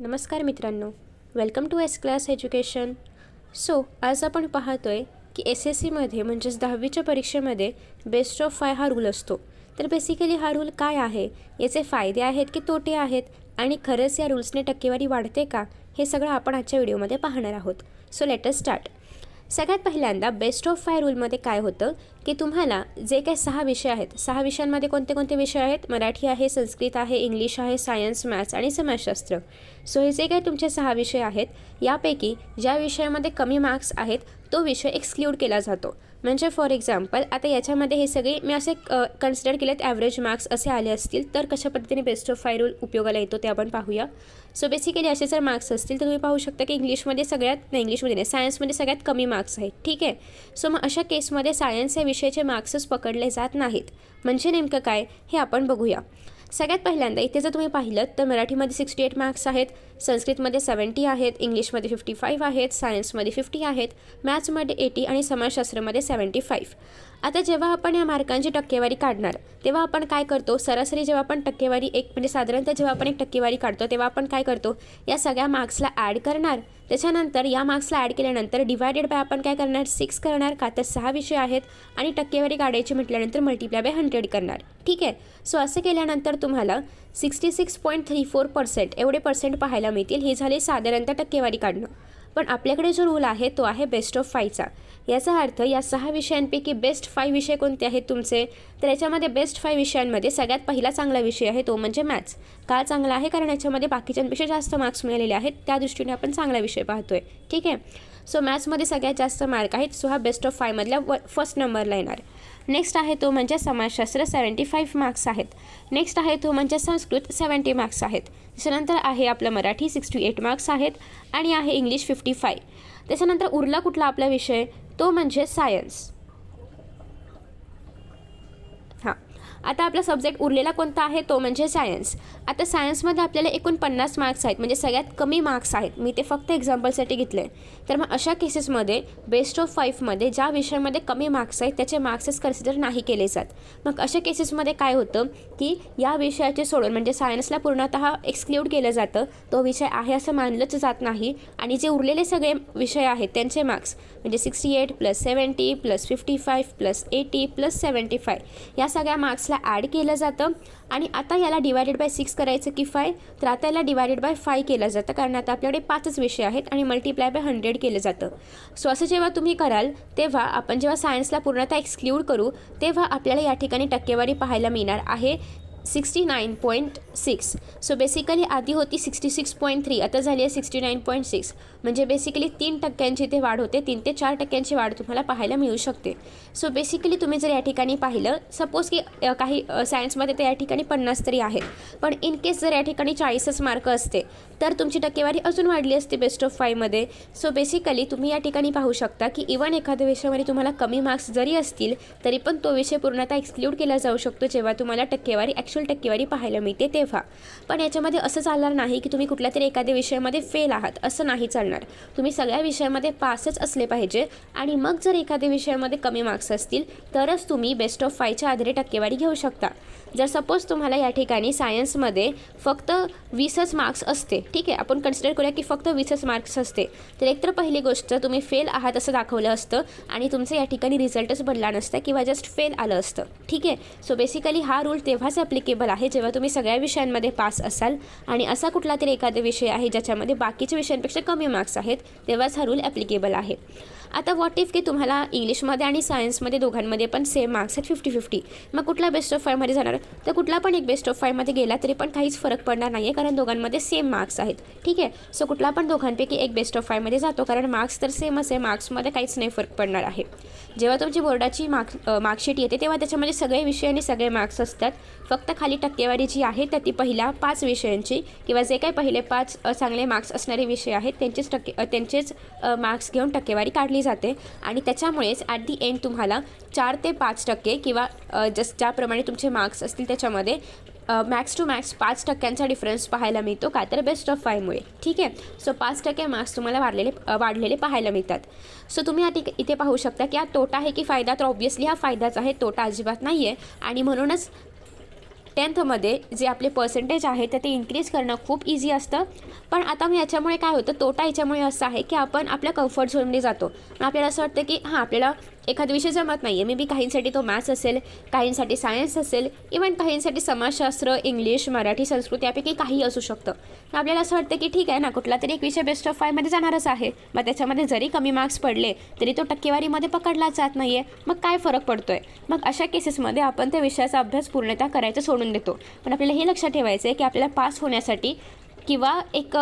नमस्कार मित्रांनो welcome to S class education so आज आपण पाहतो आहे की एस एस सीमध्ये म्हणजेच दहावीच्या परीक्षेमध्ये बेस्ट ऑफ फाय हा रूल असतो तर बेसिकली हा रूल काय आहे याचे फायदे आहेत की तोटे आहेत आणि खरंच या रूल्सने टक्केवारी वाढते का हे सगळं आपण आजच्या व्हिडिओमध्ये पाहणार आहोत सो लेटस स्टार्ट सगळ्यात पहिल्यांदा बेस्ट ऑफ फाय रूलमध्ये काय होतं की तुम्हाला जे काय सहा विषय आहेत सहा विषयांमध्ये कोणते कोणते विषय आहेत मराठी आहे संस्कृत आहे इंग्लिश आहे सायन्स मॅथ्स आणि समाजशास्त्र सो हे जे काही तुमचे सहा विषय आहेत यापैकी ज्या विषयामध्ये कमी मार्क्स आहेत तो विषय एक्सक्ल्यूड केला जातो म्हणजे फॉर एक्झाम्पल आता याच्यामध्ये हे सगळे मी असे कन्सिडर केलेत ॲव्हरेज मार्क्स असे आले असतील तर कशा पद्धतीने बेस्ट ऑफ फाय रूल उपयोगाला येतो ते आपण पाहूया सो बेसिकली असे जर मार्क्स असतील तर तुम्ही पाहू शकता की इंग्लिशमध्ये सगळ्यात नाही इंग्लिशमध्ये नाही सायन्समध्ये सगळ्यात कमी मार्क्स आहेत ठीक आहे सो मग अशा केसमध्ये सायन्स या विषयाचे मार्क्सच पकडले जात नाहीत म्हणजे नेमकं काय हे आपण बघूया सगळ्यात पहिल्यांदा इथे जर तुम्ही पाहिलं तर मराठीमध्ये सिक्स्टी एट मार्क्स आहेत संस्कृतमध्ये सेवन्टी आहेत इंग्लिशमध्ये फिफ्टी फाईव्ह आहेत सायन्समध्ये फिफ्टी आहेत मॅथ्समध्ये एटी आणि समाजशास्त्रामध्ये सेवन्टी फाईव्ह आता जेव्हा आपण या मार्कांची टक्केवारी काढणार तेव्हा आपण काय करतो सरासरी जेव्हा आपण टक्केवारी एक म्हणजे साधारणतः जेव्हा आपण एक टक्केवारी काढतो तेव्हा आपण काय करतो या सगळ्या मार्क्सला ॲड करणार त्याच्यानंतर या मार्क्सला ॲड केल्यानंतर डिवायडेड बाय आपण काय करणार सिक्स करणार का तर सहा विषय आहेत आणि टक्केवारी काढायची म्हटल्यानंतर मल्टिप्लाय बाय हंड्रेड करणार ठीक आहे सो असं केल्यानंतर तुम्हाला sixty six point three four percent एवढे पर्सेंट पाहायला मिळतील हे झाले साधारणतः टक्केवारी काढणं पण आपल्याकडे जो रूल आहे तो आहे बेस्ट ऑफ फायचा याचा अर्थ या सहा विषयांपैकी बेस्ट फाय विषय कोणते आहेत तुमचे तर याच्यामध्ये बेस्ट फाय विषयांमध्ये सगळ्यात पहिला चांगला विषय आहे तो म्हणजे मॅथ्स का चांगला आहे कारण याच्यामध्ये बाकीच्यांपेक्षा जास्त मार्क्स मिळालेले आहेत त्या दृष्टीने आपण चांगला विषय पाहतोय ठीक आहे सो मॅथ्समध्ये सगळ्यात जास्त मार्क आहेत सो हा बेस्ट ऑफ फायमधल्या व फर्स्ट नंबरला येणार नेक्स्ट आहे तो म्हणजे समाजशास्त्र सेवन्टी फाईव्ह मार्क्स आहेत नेक्स्ट आहे तो म्हणजे संस्कृत सेवन्टी मार्क्स आहेत त्याच्यानंतर आहे आपलं मराठी सिक्स्टी एट मार्क्स आहेत आणि आहे इंग्लिश फिफ्टी फाय त्याच्यानंतर उरला कुठला आपला विषय तो म्हणजे सायन्स आता आपला सब्जेक्ट उरलेला कोणता आहे तो म्हणजे सायन्स आता सायन्समध्ये आपल्याला एकूण पन्नास मार्क्स आहेत म्हणजे सगळ्यात कमी मार्क्स आहेत मी ते फक्त एक्झाम्पलसाठी घेतले तर मग अशा केसेसमध्ये बेस्ट ऑफ फाईव्हमध्ये ज्या विषयामध्ये कमी मार्क्स आहेत त्याचे मार्क्सेस कन्सिडर नाही केले जात मग अशा केसेसमध्ये काय होतं की या विषयाचे सोडून म्हणजे सायन्सला पूर्णतः एक्सक्ल्यूड केलं जातं तो विषय आहे असं मानलंच जात नाही आणि जे उरलेले सगळे विषय आहेत त्यांचे मार्क्स म्हणजे sixty eight plus seventy plus fifty five plus eighty plus seventy five या सगळ्या मार्क्सला याला ॲड केलं जातं आणि आता याला डिवायडेड बाय सिक्स करायचं की फाय तर आता याला डिवायडेड बाय फाय केलं जातं कारण आता आपल्याकडे पाचच विषय आहेत आणि मल्टिप्लाय बाय हंड्रेड केलं जातं सो असं जेव्हा तुम्ही कराल तेव्हा आपण जेव्हा सायन्सला पूर्णतः एक्सक्ल्यूड करू तेव्हा आपल्याला या ठिकाणी टक्केवारी पाहायला मिळणार आहे sixty nine point six so basically आधी होती सिक्स्टी सिक्स पॉईंट थ्री आता झाली आहे सिक्स्टी नाईन पॉईंट सिक्स म्हणजे बेसिकली तीन टक्क्यांची ते वाढ होते तीन ते चार टक्क्यांची वाढ तुम्हाला पाहायला मिळू शकते सो बेसिकली तुम्ही जर या ठिकाणी पाहिलं सपोज की काही सायन्समध्ये तर या ठिकाणी पन्नास तरी आहेत पण इन केस जर या ठिकाणी चाळीसच मार्क असते तर तुमची टक्केवारी अजून वाढली असते बेस्ट ऑफ फायमध्ये सो बेसिकली तुम्ही या ठिकाणी पाहू शकता की इव्हन एखाद्या विषयामध्ये तुम्हाला कमी मार्क्स जरी असतील तरी पण तो विषय पूर्णतः एक्सक्लूड केला जाऊ शकतो जेव्हा तुम्हाला टक्केवारी टक्केवारी पाहायला मिळते तेव्हा पण याच्यामध्ये असं चालणार नाही की तुम्ही कुठल्या तरी एखाद्या विषयामध्ये फेल आहात असं नाही चालणार तुम्ही सगळ्या विषयामध्ये पासच असले पाहिजे आणि मग जर एखाद्या विषयामध्ये कमी मार्क्स असतील तरच तुम्ही बेस्ट ऑफ फायच्या आधारे टक्केवारी घेऊ शकता जर सपोज तुम्हाला या ठिकाणी सायन्समध्ये फक्त वीसच मार्क्स असते ठीक आहे आपण कन्सिडर करूया की फक्त वीसच मार्क्स असते तर एकतर पहिली गोष्ट तुम्ही फेल आहात असं दाखवलं असतं आणि तुमचं या ठिकाणी रिझल्टच बदला नसता किंवा जस्ट फेल आलं असतं ठीक आहे सो बेसिकली हा रूल तेव्हाच ॲप्लिकेबल आहे जेव्हा तुम्ही सगळ्या विषयांमध्ये पास असाल आणि असा कुठला तरी एखादा विषय आहे ज्याच्यामध्ये बाकीच्या विषयांपेक्षा कमी मार्क्स आहेत तेव्हाच हा रूल ॲप्लिकेबल आहे आता वॉट इफ की तुम्हाला इंग्लिशमध्ये आणि सायन्समध्ये दोघांमध्ये पण सेम मार्क्स आहेत फिफ्टी फिफ्टी मग कुठला बेस्ट ऑफ फायमध्ये जाणार तर कुठला पण एक बेस्ट ऑफ फायमध्ये गेला तरी पण काहीच फरक पडणार नाही आहे कारण दोघांमध्ये सेम मार्क्स आहेत ठीक आहे सो कुठला पण दोघांपैकी एक बेस्ट ऑफ फायमध्ये जातो कारण मार्क्स तर सेम असे मार्क्समध्ये काहीच नाही फरक पडणार आहे जेव्हा तुमची बोर्डाची मार्क मार्कशीट येते तेव्हा त्याच्यामध्ये सगळे विषय आणि सगळे मार्क्स असतात फक्त खाली टक्केवारी जी आहे तर ती पहिल्या पाच विषयांची किंवा जे काही पहिले पाच चांगले मार्क्स असणारे विषय आहेत त्यांचेच टक्के त्यांचेच मार्क्स घेऊन टक्केवारी काढली जाते आणि त्याच्यामुळेच ॲट दी एंड तुम्हाला चार ते पाच टक्के किंवा जस ज्याप्रमाणे तुमचे मार्क्स असतील त्याच्यामध्ये मॅक्स टू मॅक्स पाच टक्क्यांचा डिफरन्स पाहायला मिळतो काय तर बेस्ट ऑफ फायमुळे ठीक आहे सो पाच टक्के मार्क्स तुम्हाला वाढलेले वाढलेले पाहायला मिळतात सो तुम्ही आता इथे पाहू शकता की हा तोटा आहे की फायदा तर ऑब्व्हियसली हा फायदाच आहे तोटा अजिबात नाही आहे आणि म्हणूनच टेन्थमध्ये जे आपले पर्सेंटेज आहे तर ते इन्क्रीज करणं खूप इझी असतं पण आता मग याच्यामुळे काय होतं तोटा याच्यामुळे असं आहे की आपण आपल्या कम्फर्ट झोनमध्ये जातो आपल्याला असं वाटतं की हां आपल्याला एखादा विषय जमत नाही आहे मे बी काहींसाठी तो मॅथ्स असेल काहींसाठी सायन्स असेल इवन काहींसाठी समाजशास्त्र इंग्लिश मराठी संस्कृत यापैकी काही असू शकतं मग आपल्याला असं वाटतं की ठीक आहे ना कुठला तरी एक विषय बेस्ट ऑफ फायमध्ये जाणारच आहे मग त्याच्यामध्ये जरी कमी मार्क्स पडले तरी तो टक्केवारीमध्ये पकडला जात नाही आहे मग काय फरक पडतो आहे मग अशा केसेसमध्ये आपण त्या विषयाचा अभ्यास पूर्णतः करायचं सोडून करून देतो पण आपल्याला हे लक्षात ठेवायचं आहे की आपल्याला पास होण्यासाठी किंवा एक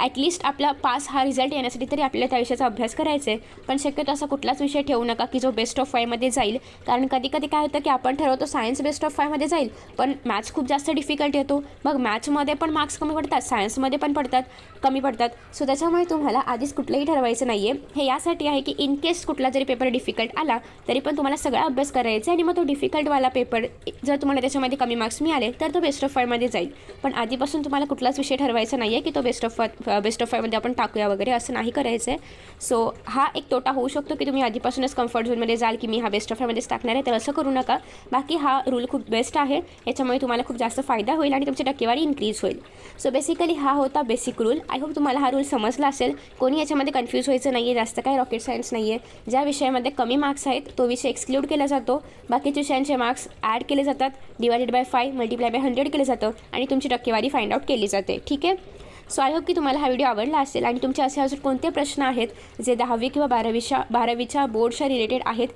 ॲटलिस्ट आपला पास हा रिझल्ट येण्यासाठी तरी आपल्याला त्या विषयाचा अभ्यास करायचा आहे पण शक्यतो असा कुठलाच विषय ठेवू नका की जो बेस्ट ऑफ फायमध्ये जाईल कारण कधी कधी काय होतं की आपण ठरवतो सायन्स बेस्ट ऑफ फायमध्ये जाईल पण मॅथ्स खूप जास्त डिफिकल्ट येतो मग मॅथ्समध्ये पण मार्क्स कमी पडतात सायन्समध्ये पण पडतात कमी पडतात सो त्याच्यामुळे तुम्हाला आधीच कुठलंही ठरवायचं नाही आहे हे यासाठी आहे की इन केस कुठला जरी पेपर डिफिकल्ट आला तरी पण तुम्हाला सगळा अभ्यास करायचा आहे आणि मग तो डिफिकल्टवाला पेपर जर तुम्हाला त्याच्यामध्ये कमी मार्क्स मिळाले तर तो बेस्ट ऑफ फायमध्ये जाईल पण आधीपासून तुम्हाला कुठलाच विषय ठरवायचा नाही आहे की तो बेस्ट ऑफ बेस्ट ऑफ फायमध्ये आपण टाकूया वगैरे असं नाही करायचं आहे सो हा एक तोटा होऊ शकतो की तुम्ही आधीपासूनच कम्फर्ट झोनमध्ये जाल की मी हा बेस्ट ऑफ फायमध्येच टाकणार आहे तर असं करू नका बाकी हा रूल खूप बेस्ट आहे याच्यामुळे तुम्हाला खूप जास्त फायदा होईल आणि तुमची टक्केवारी इन्क्रीज होईल सो बेसिकली हा होता बेसिक रूल आय होप तुम्हाला हा रूल समजला असेल कोणी याच्यामध्ये कन्फ्यूज व्हायचं नाही आहे जास्त काही रॉकेट सायन्स नाही आहे ज्या विषयामध्ये कमी मार्क्स आहेत तो विषय एक्सक्लूड केला जातो बाकीच्या विषयांचे मार्क्स ॲड केले जातात divided by five multiply by hundred केलं जातं आणि तुमची टक्केवारी फाइंड आउट केली जाते ठीक आहे सो आय होप की तुम्हाला हा व्हिडिओ आवडला असेल आणि तुमचे असे अजून कोणते प्रश्न आहेत जे दहावी किंवा बारावीच्या बारावीच्या बोर्डच्या रिलेटेड आहेत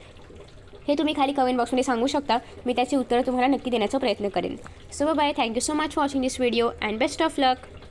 हे तुम्ही खाली कमेंट बॉक्समध्ये सांगू शकता मी त्याची उत्तरं तुम्हाला नक्की देण्याचा प्रयत्न करेन so bye thank you so much watching this video and best of luck